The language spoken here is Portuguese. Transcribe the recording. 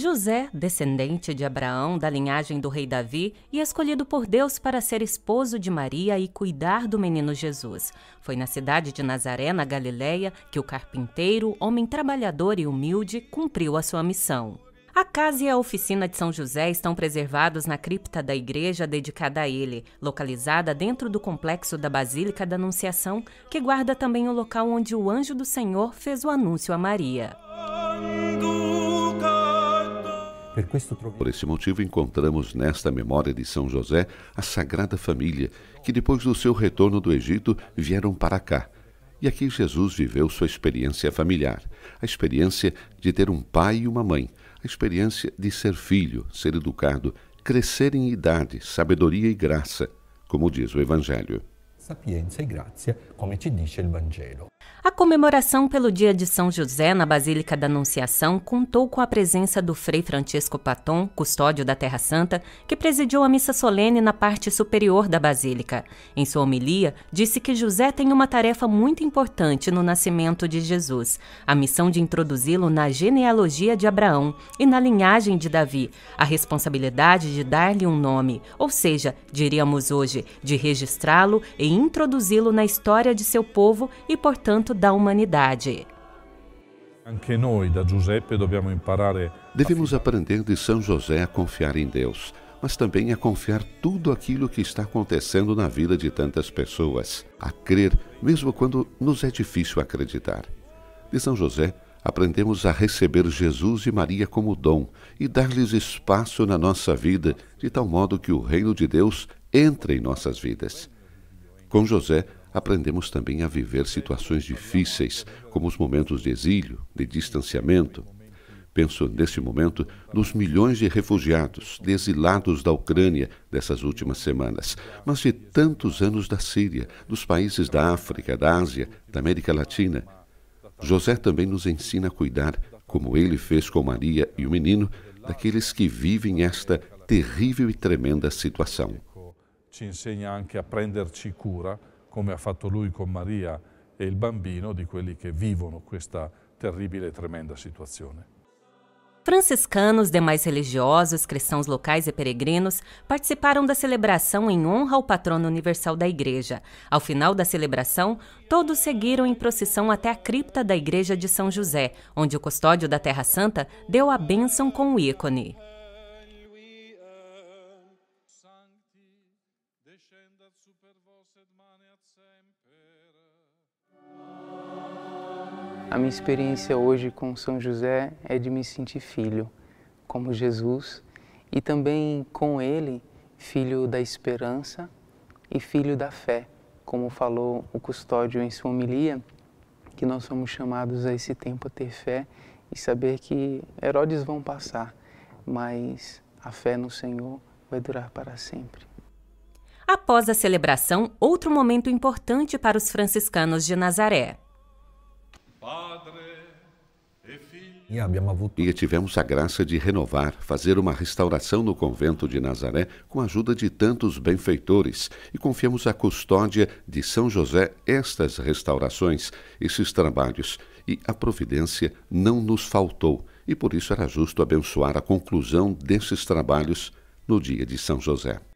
José, descendente de Abraão, da linhagem do rei Davi, e escolhido por Deus para ser esposo de Maria e cuidar do menino Jesus. Foi na cidade de Nazaré, na Galileia, que o carpinteiro, homem trabalhador e humilde, cumpriu a sua missão. A casa e a oficina de São José estão preservados na cripta da igreja dedicada a ele, localizada dentro do complexo da Basílica da Anunciação, que guarda também o local onde o anjo do Senhor fez o anúncio a Maria. Por esse motivo, encontramos nesta memória de São José a Sagrada Família, que depois do seu retorno do Egito vieram para cá. E aqui Jesus viveu sua experiência familiar, a experiência de ter um pai e uma mãe, a experiência de ser filho, ser educado, crescer em idade, sabedoria e graça, como diz o Evangelho. Sapienza e graça, como te diz o Evangelho. A comemoração pelo Dia de São José na Basílica da Anunciação contou com a presença do Frei Francisco Paton, custódio da Terra Santa, que presidiu a missa solene na parte superior da Basílica. Em sua homilia, disse que José tem uma tarefa muito importante no nascimento de Jesus, a missão de introduzi-lo na genealogia de Abraão e na linhagem de Davi, a responsabilidade de dar-lhe um nome, ou seja, diríamos hoje, de registrá-lo e introduzi-lo na história de seu povo e, portanto, tanto da humanidade. Devemos aprender de São José a confiar em Deus, mas também a confiar tudo aquilo que está acontecendo na vida de tantas pessoas, a crer mesmo quando nos é difícil acreditar. De São José, aprendemos a receber Jesus e Maria como dom e dar-lhes espaço na nossa vida, de tal modo que o reino de Deus entre em nossas vidas. Com José, aprendemos também a viver situações difíceis, como os momentos de exílio, de distanciamento. Penso, neste momento, nos milhões de refugiados, de exilados da Ucrânia dessas últimas semanas, mas de tantos anos da Síria, dos países da África, da Ásia, da América Latina. José também nos ensina a cuidar, como ele fez com Maria e o menino, daqueles que vivem esta terrível e tremenda situação. Te ensina também a prenderci cura come ha fatto lui con Maria e il bambino, di quelli che vivono questa terrível e tremenda situação. Franciscanos, demais religiosos, cristãos locais e peregrinos participaram da celebração em honra ao patrono universal da igreja. Ao final da celebração, todos seguiram em procissão até a cripta da igreja de São José, onde o custódio da Terra Santa deu a bênção com o ícone. descendat super vos et semper. A minha experiência hoje com São José é de me sentir filho, como Jesus, e também com ele, filho da esperança e filho da fé, como falou o custódio em sua homilia, que nós somos chamados a esse tempo a ter fé e saber que Herodes vão passar, mas a fé no Senhor vai durar para sempre após a celebração, outro momento importante para os franciscanos de Nazaré. E tivemos a graça de renovar, fazer uma restauração no convento de Nazaré com a ajuda de tantos benfeitores e confiamos à custódia de São José estas restaurações, esses trabalhos. E a providência não nos faltou e por isso era justo abençoar a conclusão desses trabalhos no dia de São José.